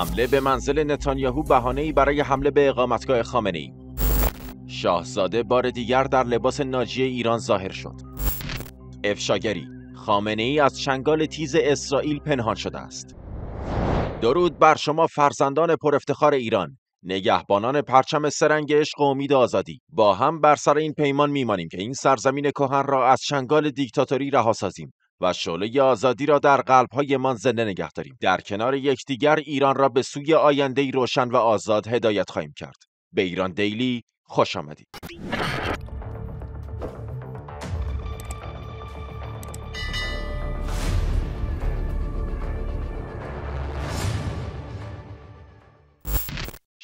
حمله به منزل نتانیاهو ای برای حمله به اقامتگاه ای شاهزاده بار دیگر در لباس ناجی ایران ظاهر شد افشاگری خامنه ای از چنگال تیز اسرائیل پنهان شده است درود بر شما فرزندان افتخار ایران نگهبانان پرچم سرنگ عشق و امید آزادی با هم بر سر این پیمان میمانیم که این سرزمین کهن را از شنگال دیکتاتوری رها سازیم و شعله آزادی را در قلبهایمان زنده نگه داریم در کنار یکدیگر ایران را به سوی ای روشن و آزاد هدایت خواهیم کرد به ایران دیلی خوش آمدید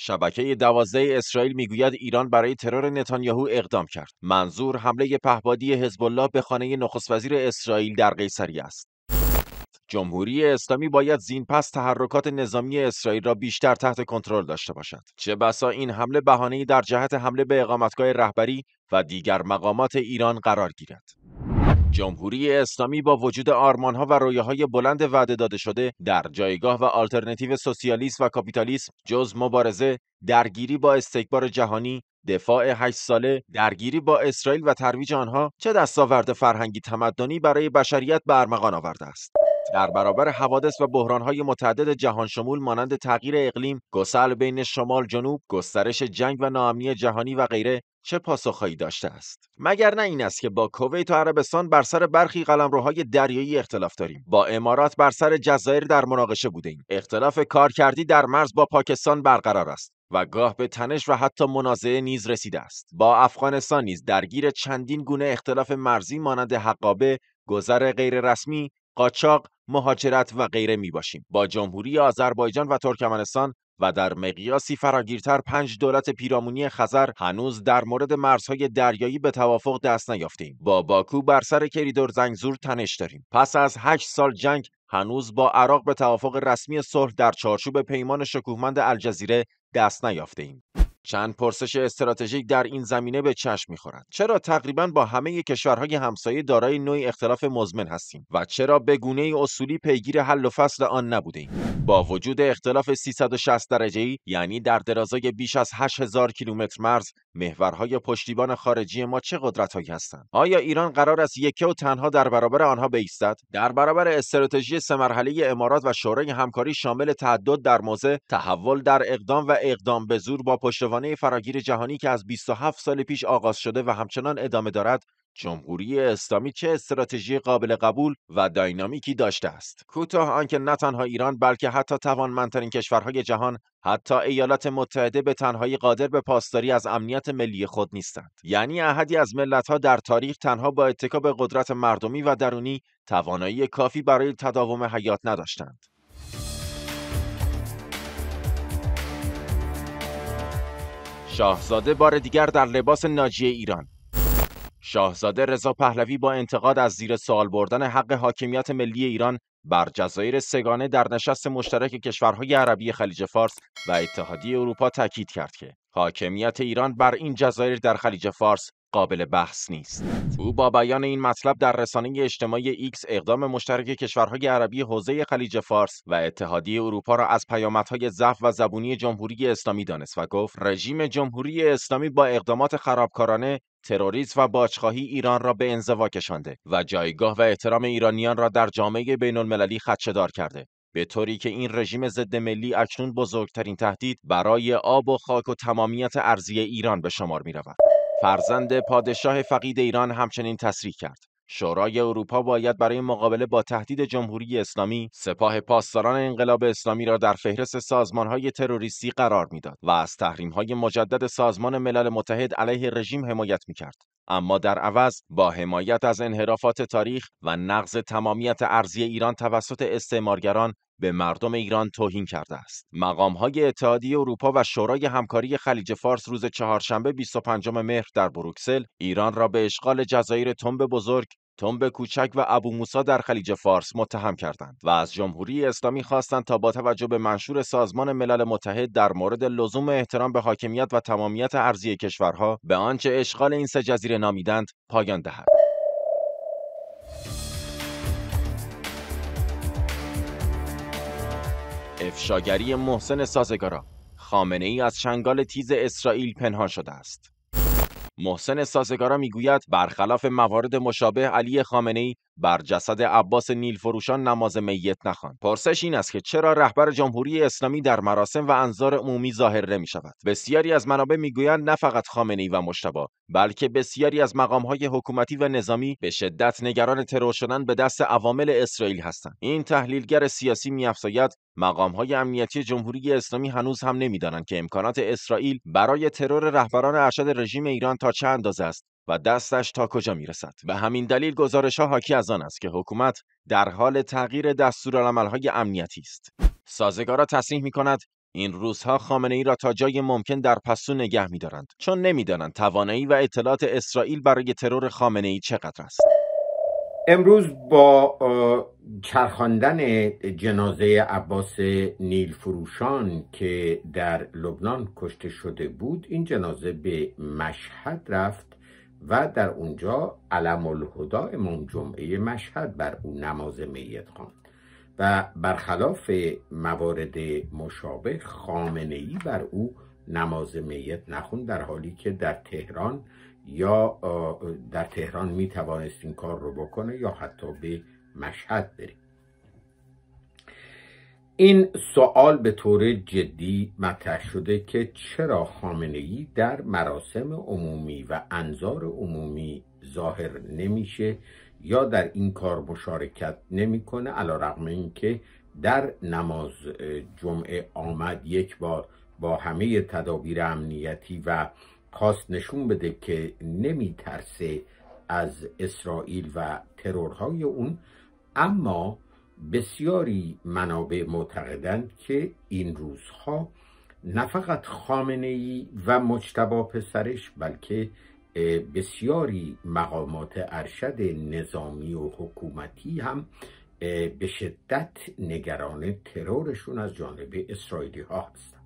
شبکه دوازده اسرائیل میگوید ایران برای ترور نتانیاهو اقدام کرد. منظور حمله پهبادی حزب الله به خانه نخست وزیر اسرائیل در قیصری است. جمهوری اسلامی باید زین پس تحرکات نظامی اسرائیل را بیشتر تحت کنترل داشته باشد چه بسا این حمله بهانه‌ای در جهت حمله به اقامتگاه رهبری و دیگر مقامات ایران قرار گیرد جمهوری اسلامی با وجود آرمانها و های بلند وعده داده شده در جایگاه و آلترناتیو سوسیالیسم و کاپیتالیسم جز مبارزه درگیری با استکبار جهانی دفاع هشت ساله درگیری با اسرائیل و ترویج آنها چه دستاورد فرهنگی تمدنی برای بشریت برمغان ارمغان آورده است در برابر حوادث و بحرانهای متعدد جهان شمول مانند تغییر اقلیم، گسل بین شمال جنوب، گسترش جنگ و ناامنی جهانی و غیره چه پاسخهایی داشته است مگر نه این است که با کویت و عربستان بر سر برخی قلمروهای دریایی اختلاف داریم با امارات بر سر جزایر در مناقشه بودیم. اختلاف کارکردی در مرز با پاکستان برقرار است و گاه به تنش و حتی منازعه نیز رسیده است با افغانستان نیز درگیر چندین گونه اختلاف مرزی مانند حقابه گذر غیررسمی قاچاق مهاجرت و غیره می باشیم با جمهوری آذربایجان و ترکمنستان و در مقیاسی فراگیرتر پنج دولت پیرامونی خزر هنوز در مورد مرزهای دریایی به توافق دست نیافتیم با باکو بر سر کریدور زنگزور تنش داریم پس از هشت سال جنگ هنوز با عراق به توافق رسمی صلح در چارچوب پیمان شکوهمند الجزیره دست نیافتیم چند پرسش استراتژیک در این زمینه به چشم میخورد چرا تقریبا با همه کشورهای همسایه دارای نوعی اختلاف مزمن هستیم و چرا به گونه اصولی پیگیر حل و فصل آن نبوده ایم با وجود اختلاف 360 درجه ای یعنی در درازای بیش از 8000 کیلومتر مرز محورهای پشتیبان خارجی ما چه قدرتهایی هستند آیا ایران قرار است یکی و تنها در برابر آنها بایستد در برابر استراتژی سه امارات و شورای همکاری شامل تعدد در موضع تحول در اقدام و اقدام به زور با پشتوان پروانه فراگیر جهانی که از 27 سال پیش آغاز شده و همچنان ادامه دارد جمهوری اسلامی چه استراتژی قابل قبول و داینامیکی داشته است کوتاه آنکه نه تنها ایران بلکه حتی توانمندترین کشورهای جهان حتی ایالات متحده به تنهایی قادر به پاسداری از امنیت ملی خود نیستند یعنی احدی از ملتها در تاریخ تنها با اتکا به قدرت مردمی و درونی توانایی کافی برای تداوم حیات نداشتند شاهزاده بار دیگر در لباس ناجی ایران شاهزاده رضا پهلوی با انتقاد از زیر سوال بردن حق حاکمیت ملی ایران بر جزایر سگانه در نشست مشترک کشورهای عربی خلیج فارس و اتحادیه اروپا تاکید کرد که حاکمیت ایران بر این جزایر در خلیج فارس قابل بحث نیست او با بیان این مطلب در رسانه اجتماعی ایکس اقدام مشترک کشورهای عربی حوزه خلیج فارس و اتحادیه اروپا را از پیامدهای ضعف و زبونی جمهوری اسلامی دانست و گفت رژیم جمهوری اسلامی با اقدامات خرابکارانه تروریسم و باجخواهی ایران را به انزوا کشانده و جایگاه و احترام ایرانیان را در جامعه بین المللی خدشهدار کرده به طوری که این رژیم ضد ملی اکنون بزرگترین تهدید برای آب و خاک و تمامیت ارضی ایران به شمار می فرزند پادشاه فقید ایران همچنین تصریح کرد شورای اروپا باید برای مقابله با تهدید جمهوری اسلامی سپاه پاسداران انقلاب اسلامی را در فهرست سازمانهای تروریستی قرار میداد و از تحریمهای مجدد سازمان ملل متحد علیه رژیم حمایت میکرد اما در عوض با حمایت از انحرافات تاریخ و نقض تمامیت ارزی ایران توسط استعمارگران به مردم ایران توهین کرده است. مقام های اتحادیه اروپا و شورای همکاری خلیج فارس روز چهارشنبه 25 مهر در بروکسل ایران را به اشغال جزایر تنب بزرگ تنب کوچک و ابو موسا در خلیج فارس متهم کردند و از جمهوری اسلامی خواستند تا با توجه به منشور سازمان ملل متحد در مورد لزوم احترام به حاکمیت و تمامیت ارضی کشورها به آنچه اشغال این سه جزیره نامیدند پایان دهد افشاگری محسن سازگارا خامنه ای از چنگال تیز اسرائیل پنهان شده است محسن سازگارا میگوید برخلاف موارد مشابه علی ای بر جسد عباس نیلفروشان نماز میت نخواند پرسش این است که چرا رهبر جمهوری اسلامی در مراسم و انظار عمومی ظاهر نمی شود بسیاری از منابع میگویند نه فقط خامنه و مشتبه بلکه بسیاری از مقامهای حکومتی و نظامی به شدت نگران ترور شدن به دست عوامل اسرائیل هستند این تحلیلگر سیاسی میافزاید مقامهای امنیتی جمهوری اسلامی هنوز هم نمیدانند که امکانات اسرائیل برای ترور رهبران ارشد رژیم ایران تا چه اندازه است و دستش تا کجا میرسد به همین دلیل گزارش ها حاکی از آن است که حکومت در حال تغییر دستورالعملهای امنیتی است سازگارا تصریح می کند این روزها خامنه ای را تا جای ممکن در پسو نگه میدارند چون نمیدانند توانایی و اطلاعات اسرائیل برای ترور خامنه ای چقدر است امروز با چرخاندن جنازه عباس نیل فروشان که در لبنان کشته شده بود این جنازه به مشهد رفت و در اونجا علم الهدا امام جمعه مشهد بر او نماز میت خواند و برخلاف موارد مشابه خامنه ای بر او نماز میت نخوند در حالی که در تهران یا در تهران می توانست این کار رو بکنه یا حتی به مشهد بره این سوال به طور جدی مطرح شده که چرا خامنه ای در مراسم عمومی و انظار عمومی ظاهر نمیشه یا در این کار مشارکت نمیکنه علی رغم اینکه در نماز جمعه آمد یک بار با همه تدابیر امنیتی و خواست نشون بده که نمیترسه از اسرائیل و ترورهای اون اما بسیاری منابع معتقدند که این روزها نه فقط خامنه ای و مجتبا پسرش بلکه بسیاری مقامات ارشد نظامی و حکومتی هم به شدت نگران ترورشون از جانب اسرائیلی ها هستند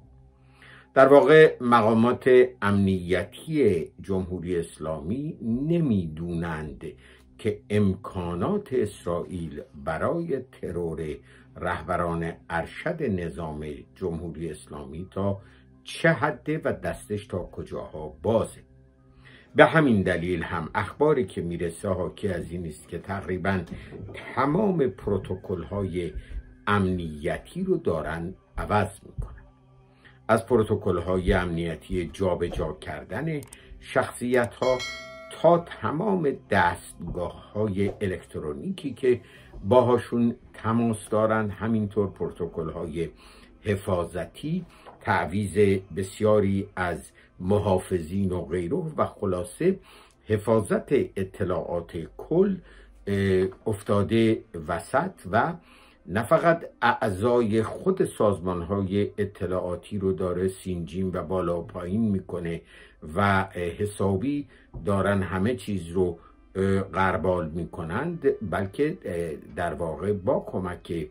در واقع مقامات امنیتی جمهوری اسلامی نمیدونند که امکانات اسرائیل برای ترور رهبران ارشد نظام جمهوری اسلامی تا چه حده و دستش تا کجاها بازه به همین دلیل هم اخباری که میرسه که از این است که تقریبا تمام پروتکل های امنیتی رو دارن عوض میکنن از پروتکل های امنیتی جابجا جا کردن شخصیت ها تا تمام دستگاه های الکترونیکی که باهاشون تماس دارن همینطور پروتکل های حفاظتی تعویز بسیاری از محافظین و غیره و خلاصه حفاظت اطلاعات کل افتاده وسط و نه فقط اعضای خود سازمان های اطلاعاتی رو داره سینجیم و بالا پایین میکنه و حسابی دارن همه چیز رو قربال میکنند بلکه در واقع با کمک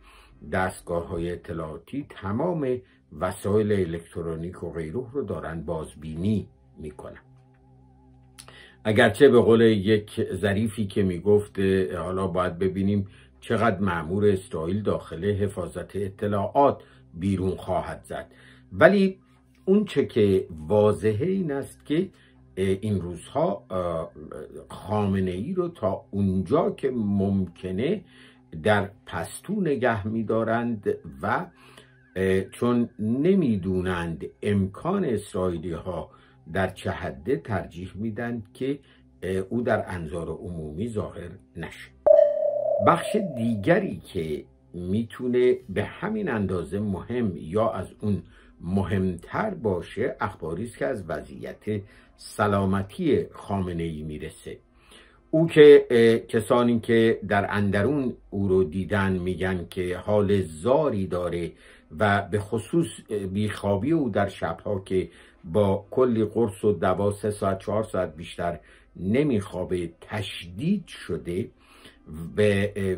دستگاه های اطلاعاتی تمام وسایل الکترونیک و غیره رو دارن بازبینی میکنن اگرچه به قول یک ظریفی که میگفت حالا باید ببینیم چقدر معمور اسرائیل داخل حفاظت اطلاعات بیرون خواهد زد ولی اون چه که واضحه این است که این روزها خامنه ای رو تا اونجا که ممکنه در پستو نگه میدارند و چون نمیدونند امکان اسرائیلی ها در چه حده ترجیح میدن که او در انظار عمومی ظاهر نشه بخش دیگری که میتونه به همین اندازه مهم یا از اون مهمتر باشه اخباری است که از وضعیت سلامتی خامنه ای میرسه او که کسانی که در اندرون او رو دیدن میگن که حال زاری داره و به خصوص بیخوابی او در شبها که با کلی قرص و دوا سه ساعت چهار ساعت بیشتر نمیخوابه تشدید شده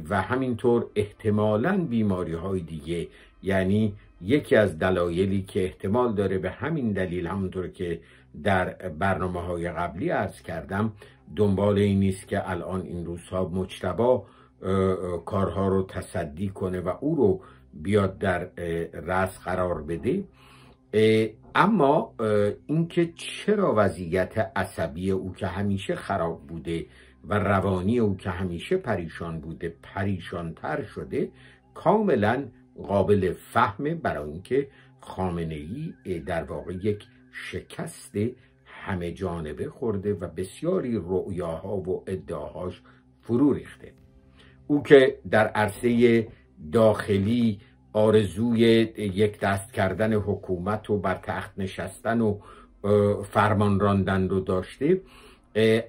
و, همینطور احتمالا بیماری های دیگه یعنی یکی از دلایلی که احتمال داره به همین دلیل همونطور که در برنامه های قبلی عرض کردم دنبال این نیست که الان این روزها مجتبا کارها رو تصدی کنه و او رو بیاد در رأس قرار بده اما اینکه چرا وضعیت عصبی او که همیشه خراب بوده و روانی او که همیشه پریشان بوده پریشانتر شده کاملا قابل فهمه برای اینکه خامنه ای در واقع یک شکست همه جانبه خورده و بسیاری رؤیاها و ادعاهاش فرو ریخته او که در عرصه داخلی آرزوی یک دست کردن حکومت و بر تخت نشستن و فرمان راندن رو داشته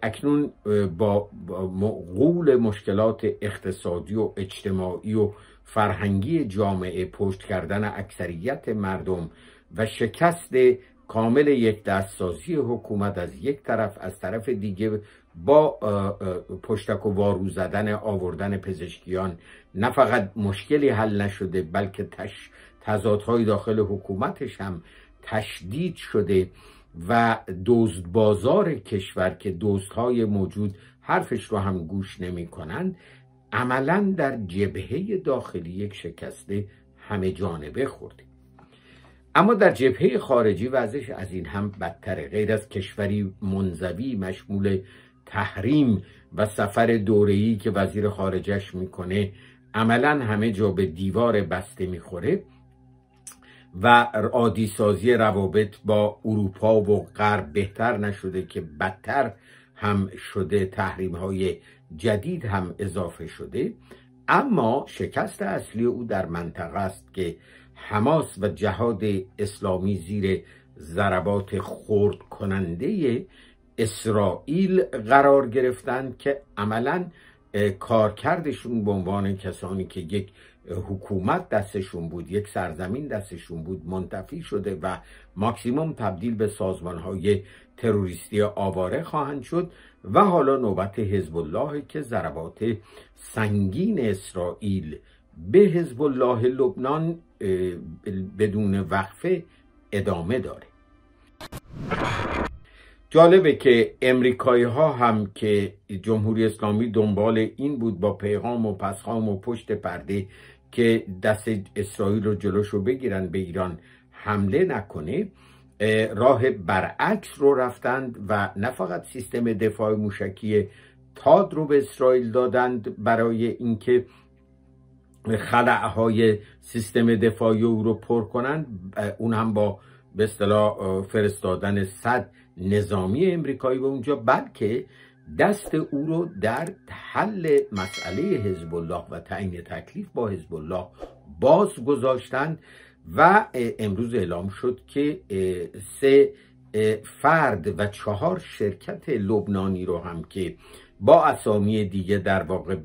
اکنون با معقول مشکلات اقتصادی و اجتماعی و فرهنگی جامعه پشت کردن اکثریت مردم و شکست کامل یک دستسازی حکومت از یک طرف از طرف دیگه با پشتک و وارو زدن آوردن پزشکیان نه فقط مشکلی حل نشده بلکه تش تضادهای داخل حکومتش هم تشدید شده و دوست بازار کشور که دوستهای موجود حرفش رو هم گوش نمی کنند عملا در جبهه داخلی یک شکسته همه جانبه خورده اما در جبهه خارجی وضعش از این هم بدتره غیر از کشوری منزوی مشمول تحریم و سفر دوره‌ای که وزیر خارجش میکنه عملا همه جا به دیوار بسته میخوره و عادی سازی روابط با اروپا و غرب بهتر نشده که بدتر هم شده تحریم های جدید هم اضافه شده اما شکست اصلی او در منطقه است که حماس و جهاد اسلامی زیر ضربات خورد کننده اسرائیل قرار گرفتند که عملا کارکردشون به عنوان کسانی که یک حکومت دستشون بود یک سرزمین دستشون بود منتفی شده و ماکسیموم تبدیل به سازمان های تروریستی آواره خواهند شد و حالا نوبت حزب الله که ضربات سنگین اسرائیل به حزب الله لبنان بدون وقفه ادامه داره جالبه که امریکایی ها هم که جمهوری اسلامی دنبال این بود با پیغام و پسخام و پشت پرده که دست اسرائیل رو جلوش رو بگیرن به ایران حمله نکنه راه برعکس رو رفتند و نه فقط سیستم دفاع موشکی تاد رو به اسرائیل دادند برای اینکه خلعهای سیستم دفاعی او رو پر کنند اون هم با به اصطلاح فرستادن صد نظامی امریکایی به اونجا بلکه دست او رو در حل مسئله حزب الله و تعیین تکلیف با حزب الله باز گذاشتند و امروز اعلام شد که سه فرد و چهار شرکت لبنانی رو هم که با اسامی دیگه در واقع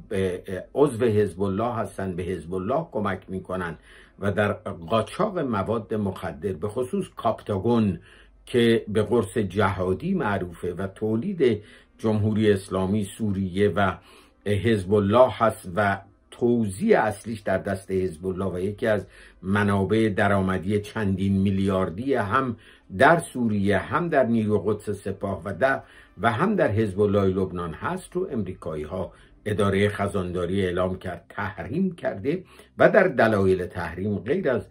عضو حزب الله هستن به حزب الله کمک میکنن و در قاچاق مواد مخدر به خصوص کاپتاگون که به قرص جهادی معروفه و تولید جمهوری اسلامی سوریه و حزب الله هست و توزیع اصلیش در دست حزب الله و یکی از منابع درآمدی چندین میلیاردی هم در سوریه هم در نیرو قدس سپاه و در و هم در حزب الله لبنان هست رو امریکایی ها اداره خزانداری اعلام کرد تحریم کرده و در دلایل تحریم غیر از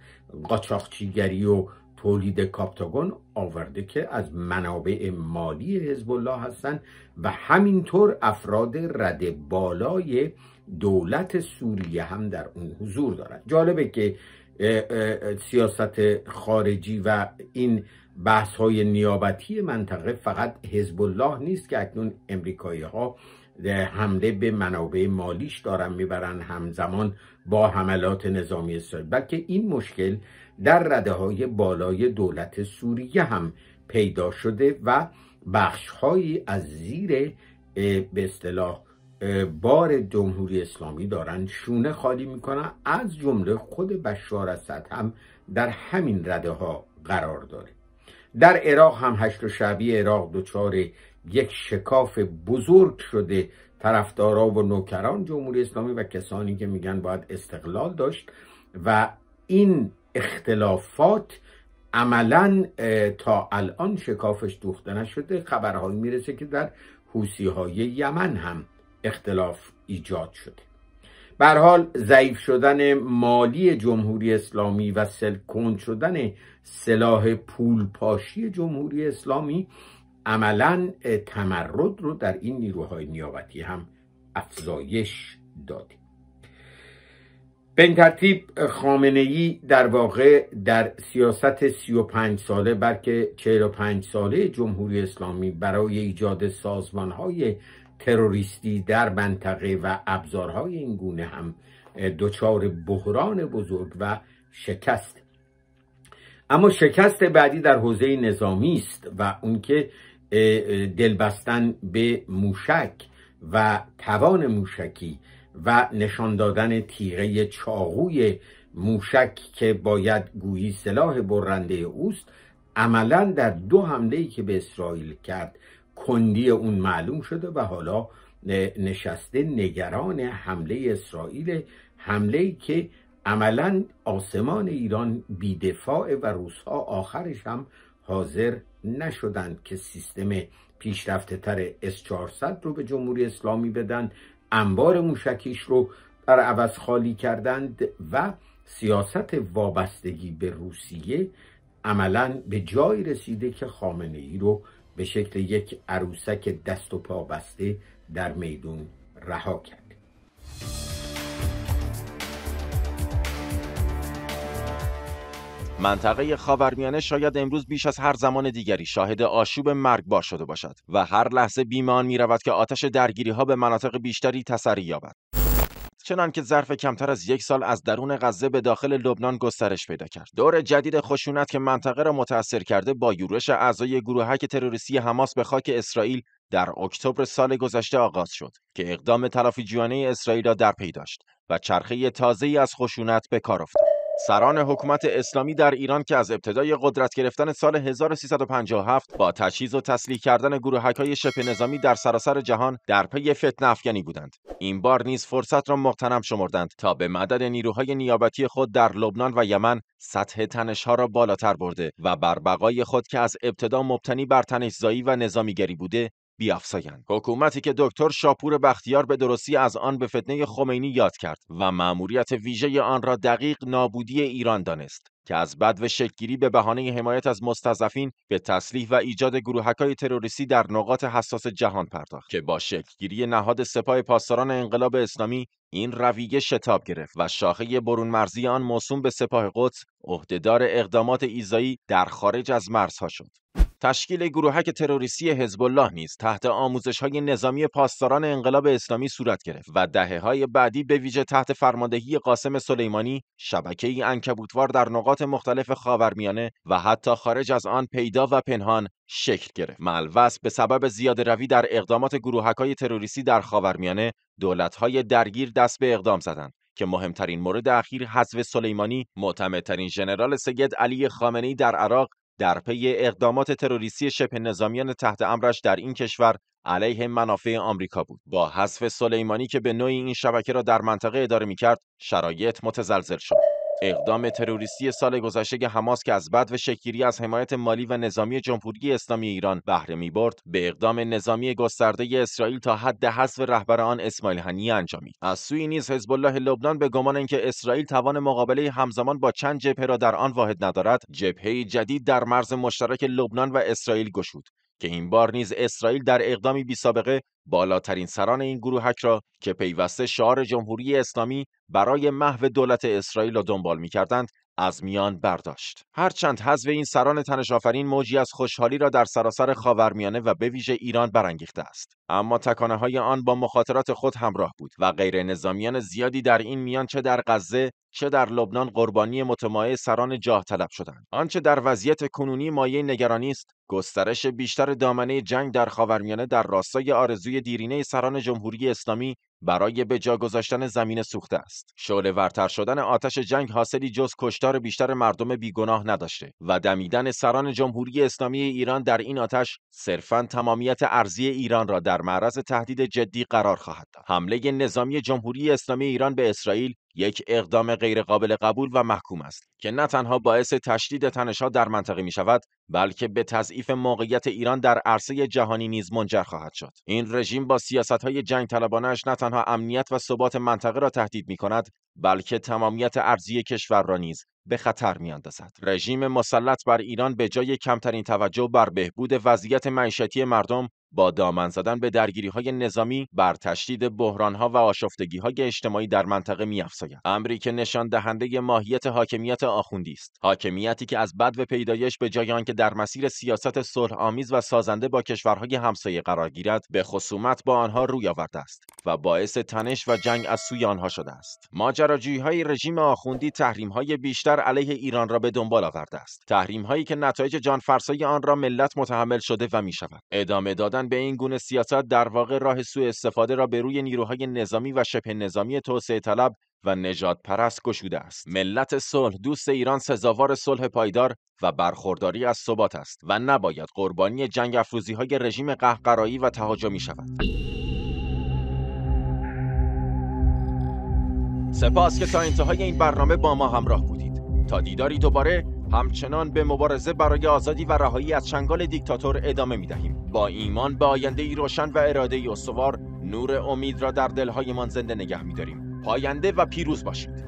قاچاقچیگری و تولید کاپتاگون آورده که از منابع مالی حزب الله هستند و همینطور افراد رده بالای دولت سوریه هم در اون حضور دارد جالبه که سیاست خارجی و این بحث های نیابتی منطقه فقط حزب الله نیست که اکنون امریکایی ها حمله به منابع مالیش دارن میبرن همزمان با حملات نظامی سر بلکه این مشکل در رده های بالای دولت سوریه هم پیدا شده و بخش هایی از زیر به اصطلاح بار جمهوری اسلامی دارن شونه خالی میکنن از جمله خود بشار اسد هم در همین رده ها قرار داره در عراق هم هشت و شعبی عراق دچار یک شکاف بزرگ شده طرفدارا و نوکران جمهوری اسلامی و کسانی که میگن باید استقلال داشت و این اختلافات عملا تا الان شکافش دوخته نشده خبرهایی میرسه که در حوسی های یمن هم اختلاف ایجاد شده به حال ضعیف شدن مالی جمهوری اسلامی و سلکون شدن سلاح پول پاشی جمهوری اسلامی عملا تمرد رو در این نیروهای نیابتی هم افزایش داده به این ترتیب خامنه ای در واقع در سیاست 35 ساله بلکه 45 ساله جمهوری اسلامی برای ایجاد سازمان های تروریستی در منطقه و ابزارهای این گونه هم دوچار بحران بزرگ و شکست اما شکست بعدی در حوزه نظامی است و اون که دلبستن به موشک و توان موشکی و نشان دادن تیغه چاقوی موشک که باید گویی سلاح برنده اوست عملا در دو حمله ای که به اسرائیل کرد کندی اون معلوم شده و حالا نشسته نگران حمله اسرائیل حمله که عملا آسمان ایران بیدفاع و روزها آخرش هم حاضر نشدند که سیستم پیشرفته تر S400 رو به جمهوری اسلامی بدن انبار موشکیش رو در عوض خالی کردند و سیاست وابستگی به روسیه عملا به جایی رسیده که خامنه ای رو به شکل یک عروسک دست و پا بسته در میدون رها کرد منطقه خاورمیانه شاید امروز بیش از هر زمان دیگری شاهد آشوب مرگبار شده باشد و هر لحظه بیمان می رود که آتش درگیری ها به مناطق بیشتری تسری یابد. چنان که ظرف کمتر از یک سال از درون غزه به داخل لبنان گسترش پیدا کرد. دور جدید خشونت که منطقه را متاثر کرده با یورش اعضای گروهک تروریستی حماس به خاک اسرائیل در اکتبر سال گذشته آغاز شد که اقدام تلافی جوانه اسرائیل را در پی داشت و چرخه تازه‌ای از خشونت به کار افتاد. سران حکومت اسلامی در ایران که از ابتدای قدرت گرفتن سال 1357 با تجهیز و تسلیح کردن گروه های شبه نظامی در سراسر جهان در پی فتن افکنی بودند این بار نیز فرصت را مقتنم شمردند تا به مدد نیروهای نیابتی خود در لبنان و یمن سطح تنشها را بالاتر برده و بر بقای خود که از ابتدا مبتنی بر زایی و نظامیگری بوده بیافزایند حکومتی که دکتر شاپور بختیار به درستی از آن به فتنه خمینی یاد کرد و مأموریت ویژه آن را دقیق نابودی ایران دانست که از بد شکلگیری به بهانه حمایت از مستضعفین به تسلیح و ایجاد گروهکای تروریستی در نقاط حساس جهان پرداخت که با شکلگیری نهاد سپاه پاسداران انقلاب اسلامی این رویه شتاب گرفت و شاخه برون مرزی آن موسوم به سپاه قدس عهدهدار اقدامات ایزایی در خارج از مرزها شد تشکیل گروهک تروریستی حزب الله نیز تحت آموزش های نظامی پاسداران انقلاب اسلامی صورت گرفت و دهه های بعدی به ویژه تحت فرماندهی قاسم سلیمانی شبکه انکبوتوار در نقاط مختلف خاورمیانه و حتی خارج از آن پیدا و پنهان شکل گرفت ملوس به سبب زیاد روی در اقدامات گروهک های تروریستی در خاورمیانه دولت های درگیر دست به اقدام زدند که مهمترین مورد اخیر حذف سلیمانی معتمدترین ژنرال سید علی خامنه‌ای در عراق در پی اقدامات تروریستی شبه نظامیان تحت امرش در این کشور علیه منافع آمریکا بود با حذف سلیمانی که به نوعی این شبکه را در منطقه اداره کرد شرایط متزلزل شد اقدام تروریستی سال گذشته حماس که از بد و شکیری از حمایت مالی و نظامی جمهوری اسلامی ایران بهره می برد به اقدام نظامی گسترده اسرائیل تا حد حذف رهبر آن اسماعیل هنیه انجامید از سوی نیز حزب الله لبنان به گمان اینکه اسرائیل توان مقابله همزمان با چند جبهه را در آن واحد ندارد جبهه جدید در مرز مشترک لبنان و اسرائیل گشود که این بار نیز اسرائیل در اقدامی بی سابقه بالاترین سران این گروهک را که پیوسته شعار جمهوری اسلامی برای محو دولت اسرائیل را دنبال می کردند از میان برداشت هرچند حذف این سران تنش موجی از خوشحالی را در سراسر خاورمیانه و به ویژه ایران برانگیخته است اما تکانه های آن با مخاطرات خود همراه بود و غیر نظامیان زیادی در این میان چه در غزه چه در لبنان قربانی متمایع سران جاه طلب شدند آنچه در وضعیت کنونی مایه نگرانی است گسترش بیشتر دامنه جنگ در خاورمیانه در راستای آرزوی دیرینه سران جمهوری اسلامی برای به جا گذاشتن زمین سوخته است شعله ورتر شدن آتش جنگ حاصلی جز کشتار بیشتر مردم بیگناه نداشته و دمیدن سران جمهوری اسلامی ایران در این آتش صرفا تمامیت ارزی ایران را در معرض تهدید جدی قرار خواهد داد حمله نظامی جمهوری اسلامی ایران به اسرائیل یک اقدام غیرقابل قبول و محکوم است که نه تنها باعث تشدید تنشها در منطقه می شود بلکه به تضعیف موقعیت ایران در عرصه جهانی نیز منجر خواهد شد این رژیم با سیاست های جنگ طلبانش نه تنها امنیت و ثبات منطقه را تهدید می کند بلکه تمامیت ارزی کشور را نیز به خطر می اندازد. رژیم مسلط بر ایران به جای کمترین توجه بر بهبود وضعیت معیشتی مردم با دامن زدن به درگیری های نظامی بر تشدید بحران ها و آشفتگی های اجتماعی در منطقه می افزاید امری که نشان دهنده ماهیت حاکمیت آخوندی است حاکمیتی که از بد و پیدایش به جای آنکه در مسیر سیاست صلح آمیز و سازنده با کشورهای همسایه قرار گیرد به خصومت با آنها روی آورده است و باعث تنش و جنگ از سوی آنها شده است ماجراجویی های رژیم آخوندی تحریم های بیشتر علیه ایران را به دنبال آورده است تحریم هایی که نتایج جانفرسای آن را ملت متحمل شده و می شود ادامه دادن به این گونه سیاست در واقع راه سوء استفاده را به روی نیروهای نظامی و شبه نظامی توسعه طلب و نجات پرست گشوده است ملت صلح دوست ایران سزاوار صلح پایدار و برخورداری از ثبات است و نباید قربانی جنگ افروزی های رژیم قهقرایی و تهاجمی شود سپاس که تا انتهای این برنامه با ما همراه بودید تا دیداری دوباره همچنان به مبارزه برای آزادی و رهایی از چنگال دیکتاتور ادامه می دهیم. با ایمان به آینده ای روشن و اراده ای استوار نور امید را در دلهایمان زنده نگه می داریم. پاینده و پیروز باشید.